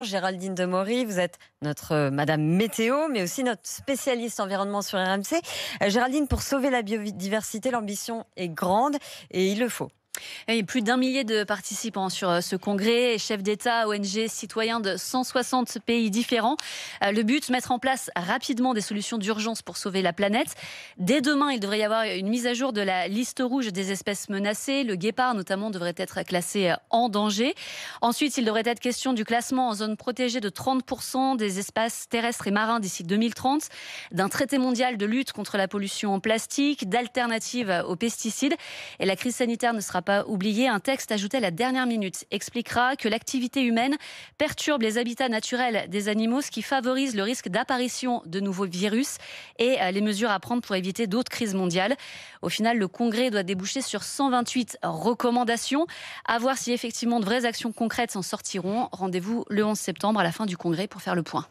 Géraldine Demory, vous êtes notre euh, Madame Météo, mais aussi notre spécialiste environnement sur RMC. Euh, Géraldine, pour sauver la biodiversité, l'ambition est grande et il le faut plus d'un millier de participants sur euh, ce congrès, chefs d'État, ONG, citoyens de 160 pays différents. Euh, le but, mettre en place rapidement des solutions d'urgence pour sauver la planète. Dès demain, il devrait y avoir une mise à jour de la liste rouge des espèces menacées. Le guépard, notamment, devrait être classé euh, en danger. Ensuite, il devrait être question du classement en zone protégée de 30% des espaces terrestres et marins d'ici 2030, d'un traité mondial de lutte contre la pollution en plastique, d'alternatives aux pesticides. Et la crise sanitaire ne sera pas pas oublié, un texte ajouté à la dernière minute expliquera que l'activité humaine perturbe les habitats naturels des animaux, ce qui favorise le risque d'apparition de nouveaux virus et euh, les mesures à prendre pour éviter d'autres crises mondiales. Au final, le Congrès doit déboucher sur 128 recommandations. À voir si effectivement de vraies actions concrètes s'en sortiront. Rendez-vous le 11 septembre à la fin du Congrès pour faire le point.